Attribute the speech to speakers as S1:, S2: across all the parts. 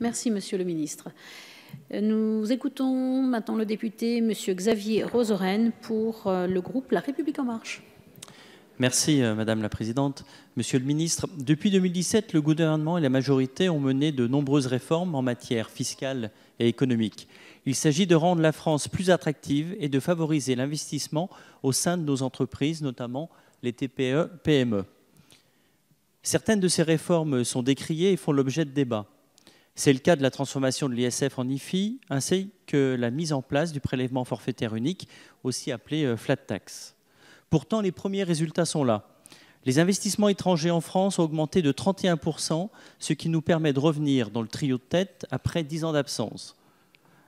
S1: Merci, Monsieur le Ministre. Nous écoutons maintenant le député Monsieur Xavier Rosoren pour euh, le groupe La République en marche.
S2: Merci euh, Madame la Présidente. Monsieur le Ministre, depuis 2017, le gouvernement et la majorité ont mené de nombreuses réformes en matière fiscale et économique. Il s'agit de rendre la France plus attractive et de favoriser l'investissement au sein de nos entreprises, notamment les TPE-PME. E. Certaines de ces réformes sont décriées et font l'objet de débats. C'est le cas de la transformation de l'ISF en IFI, ainsi que la mise en place du prélèvement forfaitaire unique, aussi appelé euh, flat tax. Pourtant, les premiers résultats sont là. Les investissements étrangers en France ont augmenté de 31%, ce qui nous permet de revenir dans le trio de tête après 10 ans d'absence.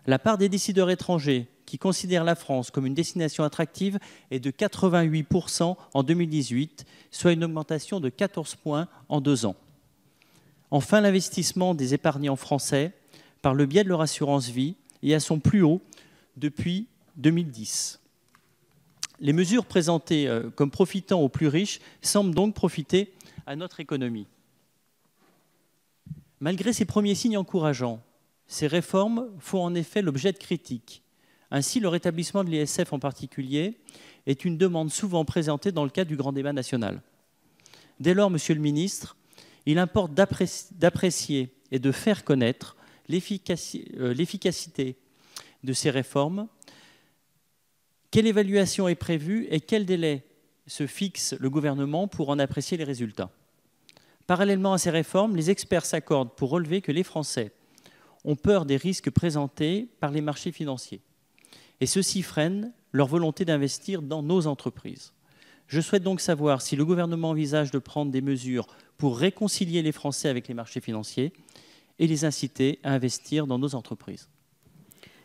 S2: La part des décideurs étrangers qui considèrent la France comme une destination attractive est de 88% en 2018, soit une augmentation de 14 points en deux ans. Enfin, l'investissement des épargnants français par le biais de leur assurance vie est à son plus haut depuis 2010. Les mesures présentées euh, comme profitant aux plus riches semblent donc profiter à notre économie. Malgré ces premiers signes encourageants, ces réformes font en effet l'objet de critiques. Ainsi, le rétablissement de l'ISF en particulier est une demande souvent présentée dans le cadre du grand débat national. Dès lors, Monsieur le Ministre, il importe d'apprécier et de faire connaître euh, l'efficacité de ces réformes. Quelle évaluation est prévue et quel délai se fixe le gouvernement pour en apprécier les résultats Parallèlement à ces réformes, les experts s'accordent pour relever que les Français ont peur des risques présentés par les marchés financiers. Et ceci freine leur volonté d'investir dans nos entreprises. Je souhaite donc savoir si le gouvernement envisage de prendre des mesures pour réconcilier les Français avec les marchés financiers et les inciter à investir dans nos entreprises.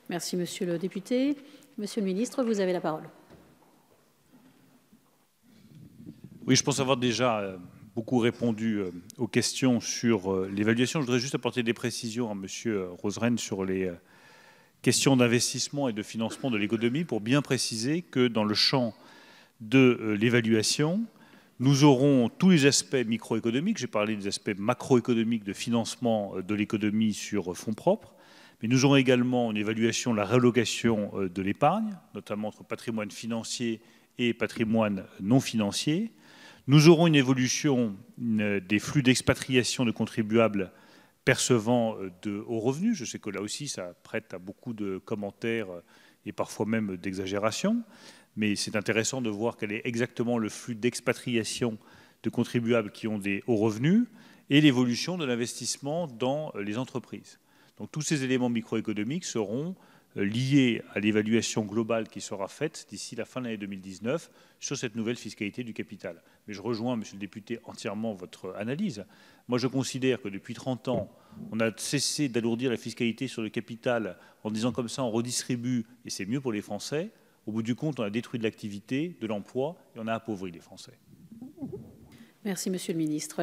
S2: Merci, Monsieur le député. Monsieur le ministre, vous avez la parole. Oui, je pense avoir déjà
S1: euh, beaucoup répondu euh, aux questions sur euh, l'évaluation. Je voudrais juste apporter des précisions à Monsieur Roseren sur les questions d'investissement et de financement de l'économie pour bien préciser que dans le champ de euh, l'évaluation, nous aurons tous les aspects microéconomiques, j'ai parlé des aspects macroéconomiques de financement euh, de l'économie sur euh, fonds propres, mais nous aurons également une évaluation de la réallocation de l'épargne, notamment entre patrimoine financier et patrimoine non financier. Nous aurons une évolution des flux d'expatriation de contribuables percevant de hauts revenus. Je sais que là aussi, ça prête à beaucoup de commentaires et parfois même d'exagérations mais c'est intéressant de voir quel est exactement le flux d'expatriation de contribuables qui ont des hauts revenus et l'évolution de l'investissement dans les entreprises. Donc tous ces éléments microéconomiques seront euh, liés à l'évaluation globale qui sera faite d'ici la fin de l'année 2019 sur cette nouvelle fiscalité du capital. Mais je rejoins, monsieur le député, entièrement votre analyse. Moi, je considère que depuis 30 ans, on a cessé d'alourdir la fiscalité sur le capital en disant comme ça, on redistribue et c'est mieux pour les Français. Au bout du compte, on a détruit de l'activité, de l'emploi et on a appauvri les Français. Merci, Monsieur le Ministre.